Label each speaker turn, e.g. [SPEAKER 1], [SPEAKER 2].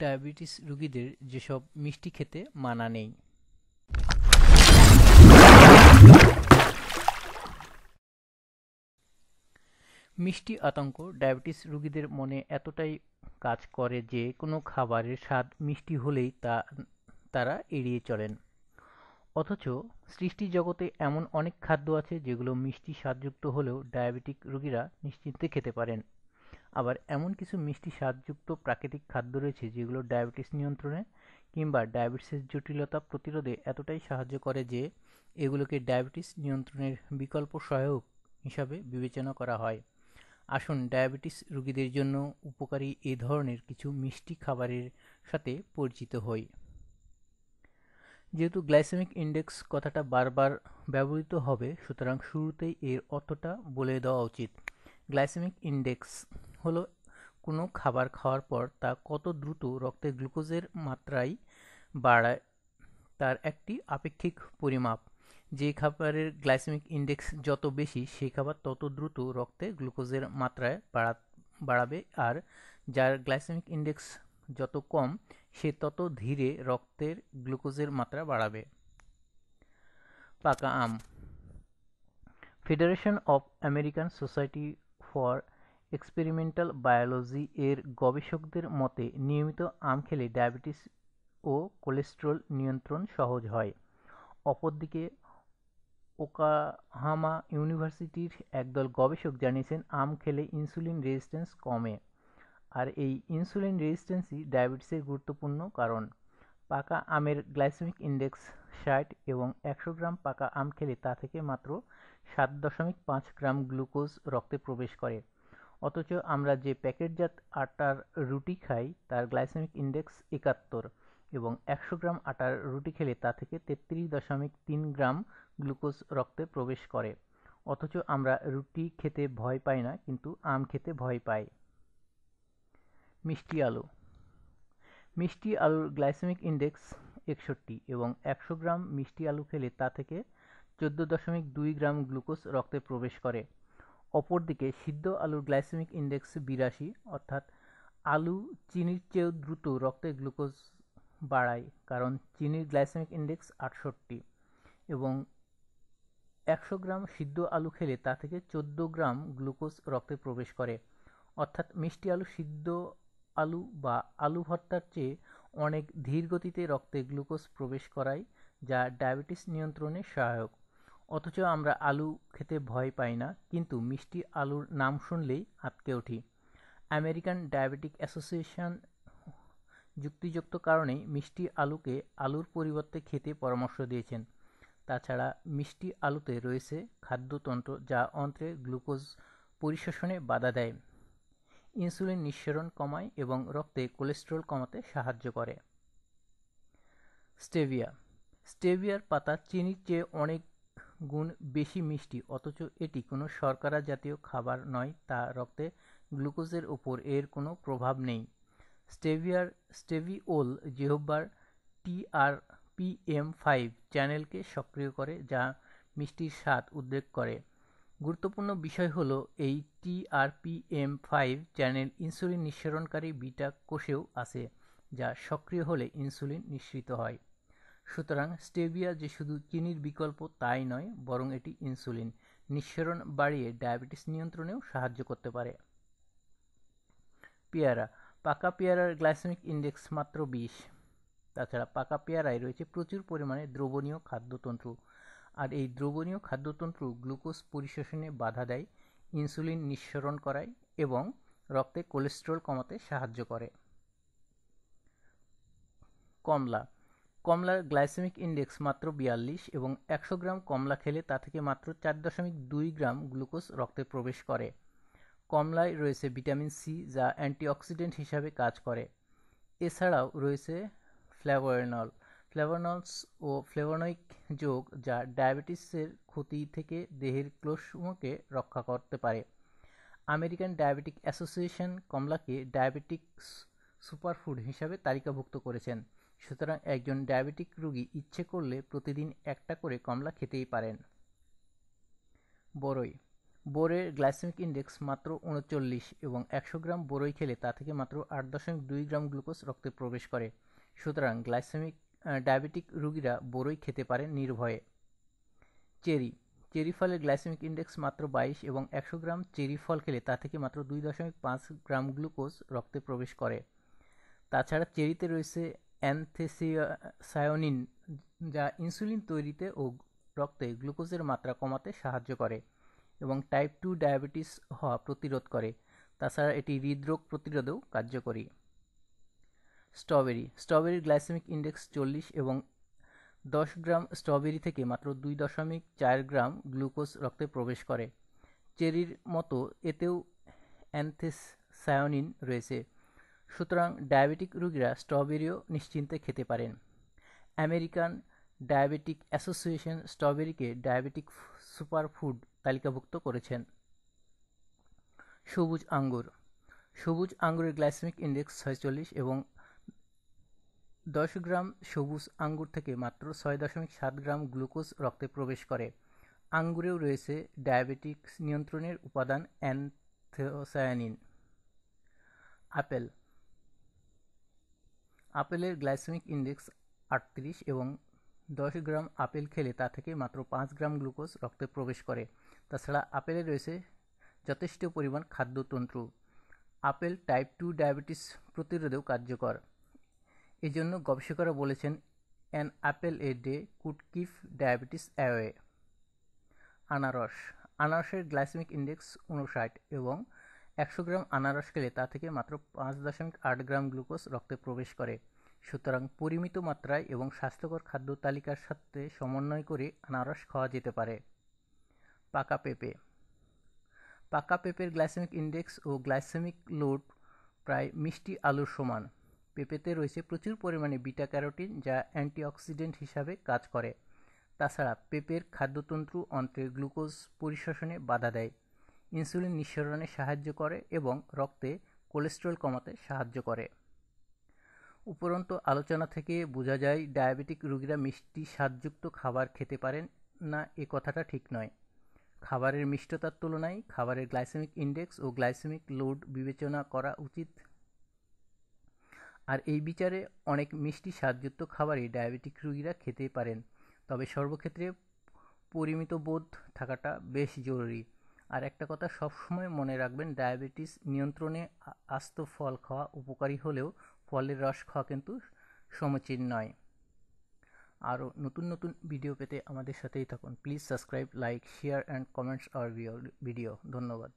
[SPEAKER 1] diabetes রোগীদের যেসব মিষ্টি খেতে মানা নেই মিষ্টি আতঙ্ক ডায়াবেটিস রোগীদের মনে এতটাই কাজ করে যে কোনো খাবারের স্বাদ মিষ্টি হলেই তা তারা এড়িয়ে চলেন অথচ সৃষ্টি জগতে এমন অনেক খাদ্য আছে যেগুলো মিষ্টি স্বাদযুক্ত হলেও ডায়াবেটিক রোগীরা নিশ্চিন্তে খেতে পারেন আবার এমন কিছু মিষ্টি স্বাদযুক্ত প্রাকৃতিক খাদ্য রয়েছে যেগুলো ডায়াবেটিস নিয়ন্ত্রণে কিংবা ডায়াবেটিসের জটিলতা প্রতিরোধে এতটাই সাহায্য করে যে এগুলোকে ডায়াবেটিস নিয়ন্ত্রণের বিকল্প সহায়ক হিসাবে বিবেচনা করা হয় আসুন ডায়াবেটিস রোগীদের জন্য উপকারী এ ধরনের কিছু মিষ্টি খাবারের সাথে পরিচিত হই যেহেতু গ্লাইসেমিক ইন্ডেক্স কথাটা বারবার ব্যবহৃত হবে সুতরাং শুরুতেই এর অর্থটা বলে দেওয়া উচিত গ্লাইসেমিক ইন্ডেক্স হলো কোনো খাবার খাওয়ার পর তা কত দ্রুত রক্তে গ্লুকোজের মাত্রায় বাড়ায় তার একটি আপেক্ষিক পরিমাপ যে খাবারের গ্লাইসেমিক ইন্ডেক্স যত বেশি সেই খাবার তত দ্রুত রক্তে গ্লুকোজের মাত্রায় বাড়া বাড়াবে আর যার গ্লাইসেমিক ইন্ডেক্স যত কম সে তত ধীরে রক্তের গ্লুকোজের মাত্রা বাড়াবে পাকা আম federation of American society for experimental biology এর গবেষকদের মতে নিয়মিত আম খেলে ডায়াবেটিস ও কোলেস্টেরল নিয়ন্ত্রণ সহজ হয় অপরদিকে ওকাহামা ইউনিভার্সিটির একদল গবেষক জানিয়েছেন আম খেলে ইনসুলিন রেজিস্ট্যান্স কমে আর এই ইনসুলিন রেজিস্ট্যান্সই ডায়াবেটিসের গুরুত্বপূর্ণ কারণ পাকা আমের গ্লাইসেমিক ইন্ডেক্স ষাট এবং একশো গ্রাম পাকা আম খেলে তা থেকে মাত্র সাত দশমিক পাঁচ গ্রাম গ্লুকোজ রক্তে প্রবেশ করে অথচ আমরা যে প্যাকেটজাত আটার রুটি খাই তার গ্লাইসেমিক ইন্ডেক্স একাত্তর এবং একশো গ্রাম আটার রুটি খেলে তা থেকে তেত্রিশ দশমিক তিন গ্রাম গ্লুকোজ রক্তে প্রবেশ করে অথচ আমরা রুটি খেতে ভয় পাই না কিন্তু আম খেতে ভয় পাই মিষ্টি আলু মিষ্টি আলুর গ্লাইসেমিক ইন্ডেক্স একষট্টি এবং একশো গ্রাম মিষ্টি আলু খেলে তা থেকে চোদ্দ দশমিক দুই গ্রাম গ্লুকোজ রক্তে প্রবেশ করে অপরদিকে সিদ্ধ আলুর গ্লাইসেমিক ইন্ডেক্স বিরাশি অর্থাৎ আলু চিনির চেয়েও দ্রুত রক্তে গ্লুকোজ বাড়ায় কারণ চিনির গ্লাইসেমিক ইন্ডেক্স আটষট্টি এবং একশো গ্রাম সিদ্ধ আলু খেলে তা থেকে চোদ্দো গ্রাম গ্লুকোজ রক্তে প্রবেশ করে অর্থাৎ মিষ্টি আলু সিদ্ধ আলু বা আলু ভর্তার চেয়ে অনেক ধীর গতিতে রক্তে গ্লুকোজ প্রবেশ করায় যা ডায়াবেটিস নিয়ন্ত্রণে সহায়ক অথচ আমরা আলু খেতে ভয় পাই না কিন্তু মিষ্টি আলুর নাম শুনলেই আঁতকে উঠি আমেরিকান ডায়াবেটিক অ্যাসোসিয়েশন যুক্তিযুক্ত কারণেই মিষ্টি আলুকে আলুর পরিবর্তে খেতে পরামর্শ দিয়েছেন তাছাড়া মিষ্টি আলুতে রয়েছে খাদ্যতন্ত্র যা অন্ত্রে গ্লুকোজ পরিশোষণে বাধা দেয় ইনসুলিন নিঃসরণ কমায় এবং রক্তে কোলেস্ট্রল কমাতে সাহায্য করে স্টেভিয়া স্টেভিয়ার পাতা চিনির চেয়ে অনেক গুণ বেশি মিষ্টি অথচ এটি কোনো শর্করা জাতীয় খাবার নয় তা রক্তে গ্লুকোজের ওপর এর কোনো প্রভাব নেই স্টেভিয়ার স্টেভিওল জেহব্বার টিআর পিএম ফাইভ চ্যানেলকে সক্রিয় করে যা মিষ্টির স্বাদ উদ্বেগ করে গুরুত্বপূর্ণ বিষয় হলো এই টিআরপিএম ফাইভ চ্যানেল ইনসুলিন নিঃসরণকারী বিটা কোষেও আছে যা সক্রিয় হলে ইনসুলিন নিঃসৃত হয় সুতরাং স্টেভিয়া যে শুধু চিনির বিকল্প তাই নয় বরং এটি ইনসুলিন নিঃসরণ বাড়িয়ে ডায়াবেটিস নিয়ন্ত্রণেও সাহায্য করতে পারে পেয়ারা পাকা পেয়ারার গ্লাইসেমিক ইন্ডেক্স মাত্র বিশ তাছাড়া পাকা পেয়ারায় রয়েছে প্রচুর পরিমাণে দ্রবণীয় খাদ্যতন্ত্র আর এই দ্রবণীয় খাদ্যতন্ত্র গ্লুকোজ পরিশোষণে বাধা দেয় ইনসুলিন নিঃসরণ করায় এবং রক্তে কোলেস্ট্রল কমাতে সাহায্য করে কমলা কমলার গ্লাইসেমিক ইন্ডেক্স মাত্র বিয়াল্লিশ এবং একশো গ্রাম কমলা খেলে তা থেকে মাত্র চার দশমিক দুই গ্রাম গ্লুকোজ রক্তে প্রবেশ করে কমলায় রয়েছে ভিটামিন সি যা অ্যান্টিঅক্সিডেন্ট হিসাবে কাজ করে এছাড়াও রয়েছে ফ্ল্যাভোয়েনল ফ্ল্যাভোনলস ও ফ্লেভোনয়িক যোগ যা ডায়াবেটিসের ক্ষতি থেকে দেহের ক্লোসমকে রক্ষা করতে পারে আমেরিকান ডায়াবেটিক অ্যাসোসিয়েশন কমলাকে ডায়াবেটিক সুপারফুড হিসাবে তালিকাভুক্ত করেছেন সুতরাং একজন ডায়াবেটিক রুগী ইচ্ছে করলে প্রতিদিন একটা করে কমলা খেতেই পারেন বরই বোরের গ্লাইসেমিক ইন্ডেক্স মাত্র উনচল্লিশ এবং একশো গ্রাম বরই খেলে তা থেকে মাত্র আট দশমিক দুই গ্রাম গ্লুকোজ রক্তে প্রবেশ করে সুতরাং গ্লাইসেমিক ডায়াবেটিক রুগীরা বরই খেতে পারে নির্ভয়ে চেরি চেরি ফলের গ্লাইসেমিক ইন্ডেক্স মাত্র বাইশ এবং একশো গ্রাম চেরি ফল খেলে তা থেকে মাত্র দুই দশমিক পাঁচ গ্রাম গ্লুকোজ রক্তে প্রবেশ করে তাছাড়া চেরিতে রয়েছে অ্যান্থেসিয়াসায়োনিন যা ইনসুলিন তৈরিতে ও রক্তে গ্লুকোজের মাত্রা কমাতে সাহায্য করে এবং টাইপ টু ডায়াবেটিস হওয়া প্রতিরোধ করে তাছাড়া এটি হৃদরোগ প্রতিরোধেও কার্যকরী স্ট্রবেরি স্ট্রবেরির গ্লাইসেমিক ইন্ডেক্স চল্লিশ এবং দশ গ্রাম স্ট্রবেরি থেকে মাত্র দুই দশমিক চার গ্রাম গ্লুকোজ রক্তে প্রবেশ করে চেরির মতো এতেও অ্যান্থেসায়োনিন রয়েছে সুতরাং ডায়াবেটিক রোগীরা স্ট্রবেরিও নিশ্চিন্তে খেতে পারেন আমেরিকান ডায়াবেটিক অ্যাসোসিয়েশন স্ট্রবেরিকে ডায়াবেটিক সুপারফুড তালিকাভুক্ত করেছেন সবুজ আঙ্গুর সবুজ আঙ্গুরের গ্লাইসেমিক ইন্ডেক্স ছয়চল্লিশ এবং দশ গ্রাম সবুজ আঙ্গুর থেকে মাত্র ছয় দশমিক সাত গ্রাম গ্লুকোজ রক্তে প্রবেশ করে আঙ্গুরেও রয়েছে ডায়াবেটিক্স নিয়ন্ত্রণের উপাদান অ্যান্থোসায়ানিন আপেল আপেলের গ্লাইসেমিক ইন্ডেক্স আটত্রিশ এবং দশ গ্রাম আপেল খেলে তা থেকে মাত্র পাঁচ গ্রাম গ্লুকোজ রক্তে প্রবেশ করে তাছাড়া আপেলে রয়েছে যথেষ্ট পরিমাণ খাদ্যতন্ত্র আপেল টাইপ টু ডায়াবেটিস প্রতিরোধেও কার্যকর এজন্য গবেষকরা বলেছেন an apple a day could keep diabetes away আনারস আনারসের গ্লাইসেমিক ইন্ডেক্স উনষাট এবং একশো গ্রাম আনারস খেলে তা থেকে মাত্র পাঁচ দশমিক আট গ্রাম গ্লুকোজ রক্তে প্রবেশ করে সুতরাং পরিমিত মাত্রায় এবং স্বাস্থ্যকর খাদ্য তালিকার সাথে সমন্বয় করে আনারস খাওয়া যেতে পারে পাকা পেঁপে পাকা পেঁপের গ্লাইসেমিক ইন্ডেক্স ও গ্লাইসেমিক লোড প্রায় মিষ্টি আলুর সমান পেঁপেতে রয়েছে প্রচুর পরিমাণে বিটা ক্যারোটিন যা অ্যান্টিঅক্সিডেন্ট হিসাবে কাজ করে তাছাড়া পেঁপের খাদ্যতন্ত্র অন্ত্রের গ্লুকোজ পরিশোষণে বাধা দেয় ইনসুলিন নিঃসরণে সাহায্য করে এবং রক্তে কোলেস্ট্রল কমাতে সাহায্য করে উপরন্ত আলোচনা থেকে বোঝা যায় ডায়াবেটিক রোগীরা মিষ্টি স্বাদযুক্ত খাবার খেতে পারেন না এ কথাটা ঠিক নয় খাবারের মিষ্টতার তুলনায় খাবারের গ্লাইসেমিক ইন্ডেক্স ও গ্লাইসেমিক লোড বিবেচনা করা উচিত আর এই বিচারে অনেক মিষ্টি স্বাদযুক্ত খাবারই ডায়াবেটিক রোগীরা খেতে পারেন তবে সর্বক্ষেত্রে পরিমিত বোধ থাকাটা বেশ জরুরি আর একটা কথা সবসময় মনে রাখবেন ডায়াবেটিস নিয়ন্ত্রণে আস্ত ফল খাওয়া উপকারী হলেও ফলের রস খাওয়া কিন্তু সমীচীন নয় আরও নতুন নতুন ভিডিও পেতে আমাদের সাথেই থাকুন please subscribe like share and comments our video ধন্যবাদ